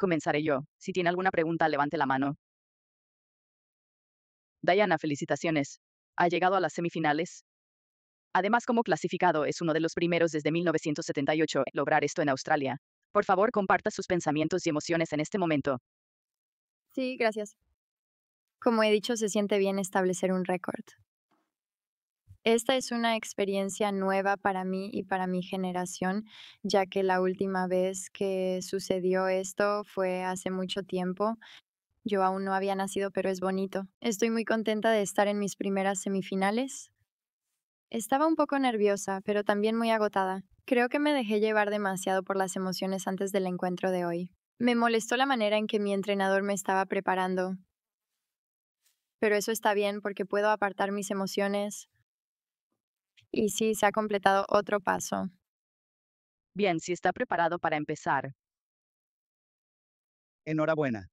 Comenzaré yo. Si tiene alguna pregunta, levante la mano. Diana, felicitaciones. Ha llegado a las semifinales. Además, como clasificado, es uno de los primeros desde 1978 lograr esto en Australia. Por favor, comparta sus pensamientos y emociones en este momento. Sí, gracias. Como he dicho, se siente bien establecer un récord. Esta es una experiencia nueva para mí y para mi generación, ya que la última vez que sucedió esto fue hace mucho tiempo. Yo aún no había nacido, pero es bonito. Estoy muy contenta de estar en mis primeras semifinales. Estaba un poco nerviosa, pero también muy agotada. Creo que me dejé llevar demasiado por las emociones antes del encuentro de hoy. Me molestó la manera en que mi entrenador me estaba preparando. Pero eso está bien porque puedo apartar mis emociones, y sí, se ha completado otro paso. Bien, si está preparado para empezar. Enhorabuena.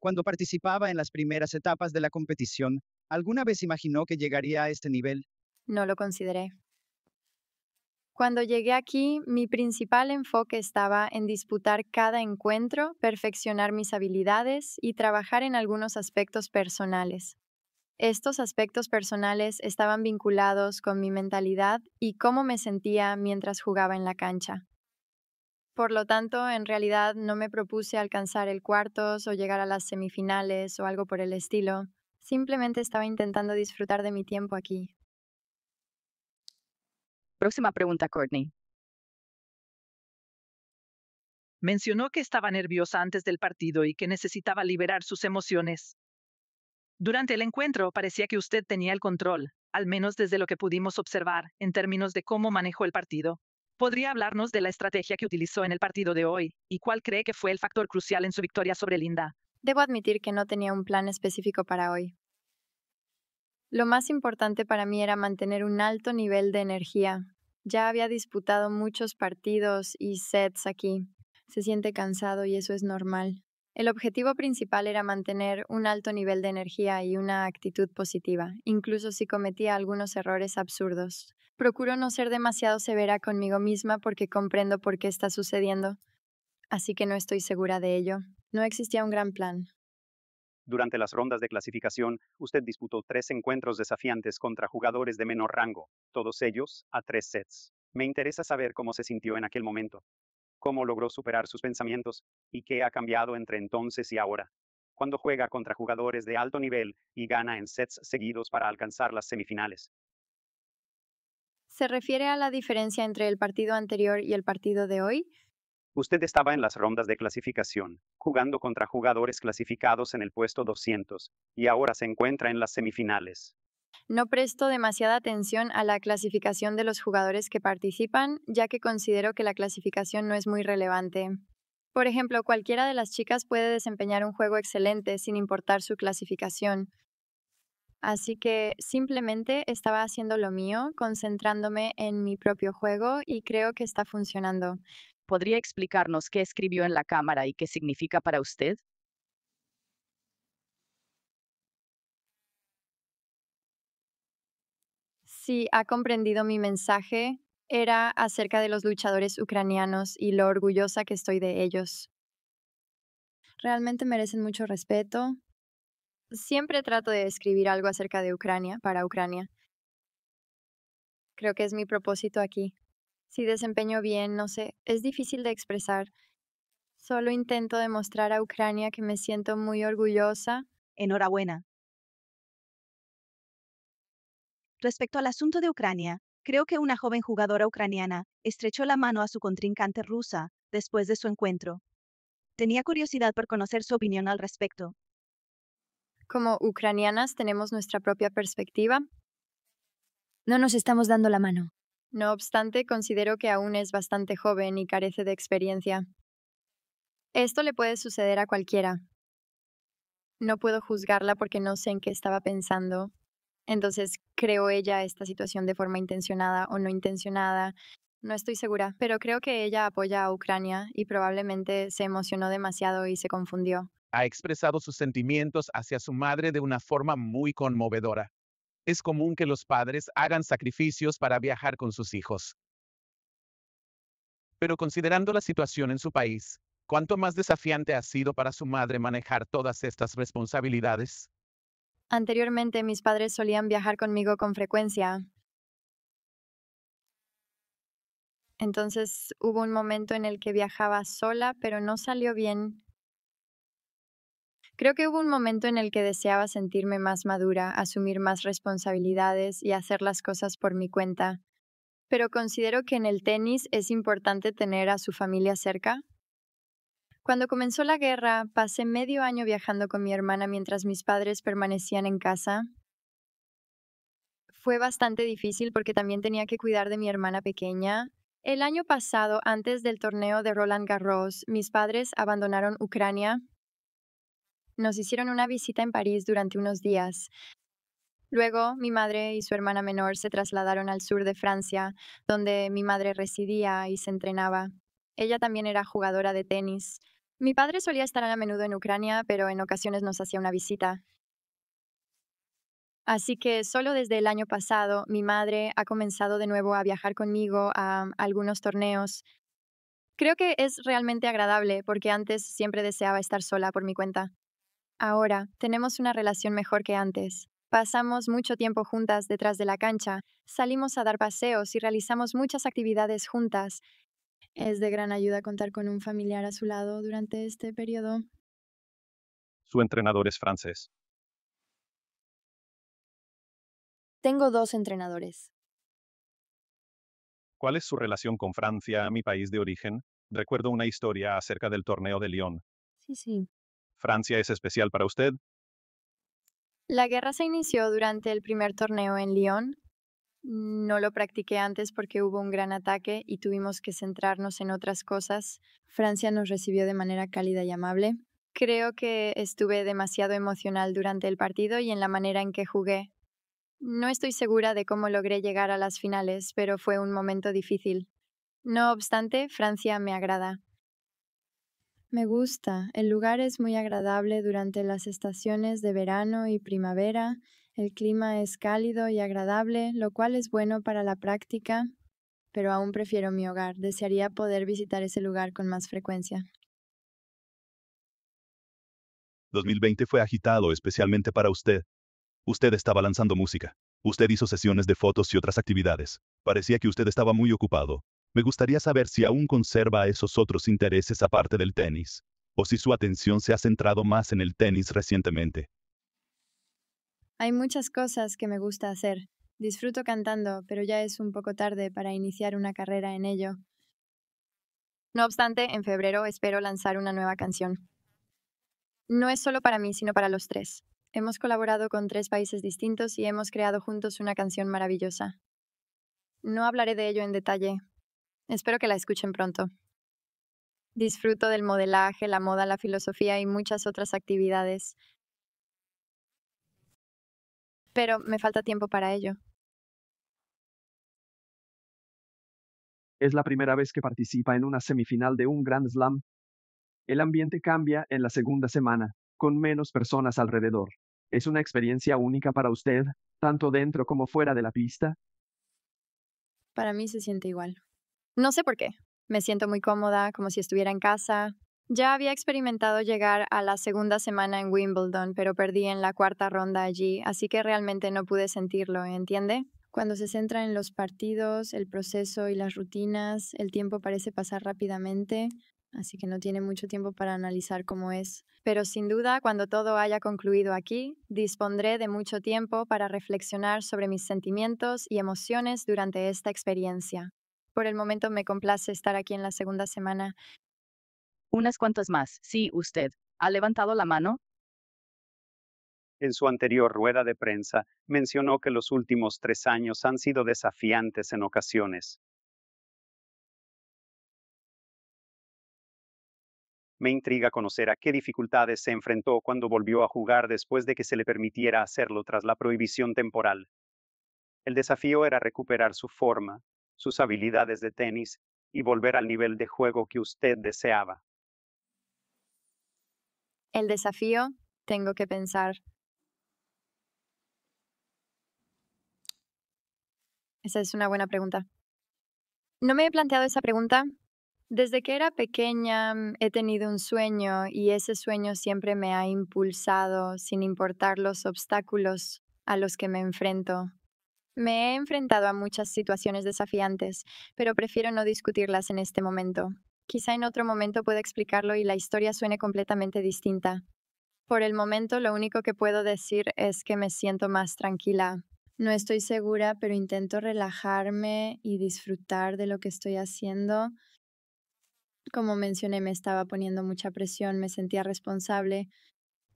Cuando participaba en las primeras etapas de la competición, ¿alguna vez imaginó que llegaría a este nivel? No lo consideré. Cuando llegué aquí, mi principal enfoque estaba en disputar cada encuentro, perfeccionar mis habilidades y trabajar en algunos aspectos personales. Estos aspectos personales estaban vinculados con mi mentalidad y cómo me sentía mientras jugaba en la cancha. Por lo tanto, en realidad no me propuse alcanzar el cuartos o llegar a las semifinales o algo por el estilo. Simplemente estaba intentando disfrutar de mi tiempo aquí. Próxima pregunta, Courtney. Mencionó que estaba nerviosa antes del partido y que necesitaba liberar sus emociones. Durante el encuentro parecía que usted tenía el control, al menos desde lo que pudimos observar, en términos de cómo manejó el partido. ¿Podría hablarnos de la estrategia que utilizó en el partido de hoy y cuál cree que fue el factor crucial en su victoria sobre Linda? Debo admitir que no tenía un plan específico para hoy. Lo más importante para mí era mantener un alto nivel de energía. Ya había disputado muchos partidos y sets aquí. Se siente cansado y eso es normal. El objetivo principal era mantener un alto nivel de energía y una actitud positiva, incluso si cometía algunos errores absurdos. Procuro no ser demasiado severa conmigo misma porque comprendo por qué está sucediendo, así que no estoy segura de ello. No existía un gran plan. Durante las rondas de clasificación, usted disputó tres encuentros desafiantes contra jugadores de menor rango, todos ellos a tres sets. Me interesa saber cómo se sintió en aquel momento cómo logró superar sus pensamientos y qué ha cambiado entre entonces y ahora. Cuando juega contra jugadores de alto nivel y gana en sets seguidos para alcanzar las semifinales. ¿Se refiere a la diferencia entre el partido anterior y el partido de hoy? Usted estaba en las rondas de clasificación, jugando contra jugadores clasificados en el puesto 200, y ahora se encuentra en las semifinales. No presto demasiada atención a la clasificación de los jugadores que participan, ya que considero que la clasificación no es muy relevante. Por ejemplo, cualquiera de las chicas puede desempeñar un juego excelente sin importar su clasificación. Así que simplemente estaba haciendo lo mío, concentrándome en mi propio juego y creo que está funcionando. ¿Podría explicarnos qué escribió en la cámara y qué significa para usted? si ha comprendido mi mensaje era acerca de los luchadores ucranianos y lo orgullosa que estoy de ellos. Realmente merecen mucho respeto. Siempre trato de escribir algo acerca de Ucrania para Ucrania. Creo que es mi propósito aquí. Si desempeño bien, no sé, es difícil de expresar. Solo intento demostrar a Ucrania que me siento muy orgullosa. Enhorabuena. Respecto al asunto de Ucrania, creo que una joven jugadora ucraniana estrechó la mano a su contrincante rusa después de su encuentro. Tenía curiosidad por conocer su opinión al respecto. Como ucranianas tenemos nuestra propia perspectiva. No nos estamos dando la mano. No obstante, considero que aún es bastante joven y carece de experiencia. Esto le puede suceder a cualquiera. No puedo juzgarla porque no sé en qué estaba pensando, entonces creó ella esta situación de forma intencionada o no intencionada. No estoy segura, pero creo que ella apoya a Ucrania y probablemente se emocionó demasiado y se confundió. Ha expresado sus sentimientos hacia su madre de una forma muy conmovedora. Es común que los padres hagan sacrificios para viajar con sus hijos. Pero considerando la situación en su país, ¿cuánto más desafiante ha sido para su madre manejar todas estas responsabilidades? Anteriormente mis padres solían viajar conmigo con frecuencia. Entonces hubo un momento en el que viajaba sola, pero no salió bien. Creo que hubo un momento en el que deseaba sentirme más madura, asumir más responsabilidades y hacer las cosas por mi cuenta. Pero considero que en el tenis es importante tener a su familia cerca, cuando comenzó la guerra, pasé medio año viajando con mi hermana mientras mis padres permanecían en casa. Fue bastante difícil porque también tenía que cuidar de mi hermana pequeña. El año pasado, antes del torneo de Roland Garros, mis padres abandonaron Ucrania. Nos hicieron una visita en París durante unos días. Luego, mi madre y su hermana menor se trasladaron al sur de Francia, donde mi madre residía y se entrenaba. Ella también era jugadora de tenis. Mi padre solía estar a menudo en Ucrania, pero en ocasiones nos hacía una visita. Así que solo desde el año pasado mi madre ha comenzado de nuevo a viajar conmigo a algunos torneos. Creo que es realmente agradable porque antes siempre deseaba estar sola por mi cuenta. Ahora tenemos una relación mejor que antes. Pasamos mucho tiempo juntas detrás de la cancha, salimos a dar paseos y realizamos muchas actividades juntas, es de gran ayuda contar con un familiar a su lado durante este periodo. Su entrenador es francés. Tengo dos entrenadores. ¿Cuál es su relación con Francia, mi país de origen? Recuerdo una historia acerca del torneo de Lyon. Sí, sí. ¿Francia es especial para usted? La guerra se inició durante el primer torneo en Lyon, no lo practiqué antes porque hubo un gran ataque y tuvimos que centrarnos en otras cosas. Francia nos recibió de manera cálida y amable. Creo que estuve demasiado emocional durante el partido y en la manera en que jugué. No estoy segura de cómo logré llegar a las finales, pero fue un momento difícil. No obstante, Francia me agrada. Me gusta. El lugar es muy agradable durante las estaciones de verano y primavera el clima es cálido y agradable, lo cual es bueno para la práctica, pero aún prefiero mi hogar. Desearía poder visitar ese lugar con más frecuencia. 2020 fue agitado especialmente para usted. Usted estaba lanzando música. Usted hizo sesiones de fotos y otras actividades. Parecía que usted estaba muy ocupado. Me gustaría saber si aún conserva esos otros intereses aparte del tenis, o si su atención se ha centrado más en el tenis recientemente. Hay muchas cosas que me gusta hacer. Disfruto cantando, pero ya es un poco tarde para iniciar una carrera en ello. No obstante, en febrero espero lanzar una nueva canción. No es solo para mí, sino para los tres. Hemos colaborado con tres países distintos y hemos creado juntos una canción maravillosa. No hablaré de ello en detalle. Espero que la escuchen pronto. Disfruto del modelaje, la moda, la filosofía y muchas otras actividades pero me falta tiempo para ello. Es la primera vez que participa en una semifinal de un Grand Slam. El ambiente cambia en la segunda semana, con menos personas alrededor. ¿Es una experiencia única para usted, tanto dentro como fuera de la pista? Para mí se siente igual. No sé por qué. Me siento muy cómoda, como si estuviera en casa. Ya había experimentado llegar a la segunda semana en Wimbledon, pero perdí en la cuarta ronda allí, así que realmente no pude sentirlo, ¿entiende? Cuando se centra en los partidos, el proceso y las rutinas, el tiempo parece pasar rápidamente, así que no tiene mucho tiempo para analizar cómo es. Pero sin duda, cuando todo haya concluido aquí, dispondré de mucho tiempo para reflexionar sobre mis sentimientos y emociones durante esta experiencia. Por el momento me complace estar aquí en la segunda semana unas cuantas más. Sí, usted. ¿Ha levantado la mano? En su anterior rueda de prensa, mencionó que los últimos tres años han sido desafiantes en ocasiones. Me intriga conocer a qué dificultades se enfrentó cuando volvió a jugar después de que se le permitiera hacerlo tras la prohibición temporal. El desafío era recuperar su forma, sus habilidades de tenis y volver al nivel de juego que usted deseaba. El desafío, tengo que pensar. Esa es una buena pregunta. No me he planteado esa pregunta. Desde que era pequeña mm, he tenido un sueño y ese sueño siempre me ha impulsado sin importar los obstáculos a los que me enfrento. Me he enfrentado a muchas situaciones desafiantes, pero prefiero no discutirlas en este momento. Quizá en otro momento pueda explicarlo y la historia suene completamente distinta. Por el momento lo único que puedo decir es que me siento más tranquila. No estoy segura, pero intento relajarme y disfrutar de lo que estoy haciendo. Como mencioné, me estaba poniendo mucha presión, me sentía responsable.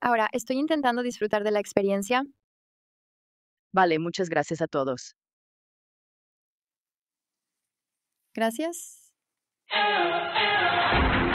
Ahora, estoy intentando disfrutar de la experiencia. Vale, muchas gracias a todos. Gracias. L, L.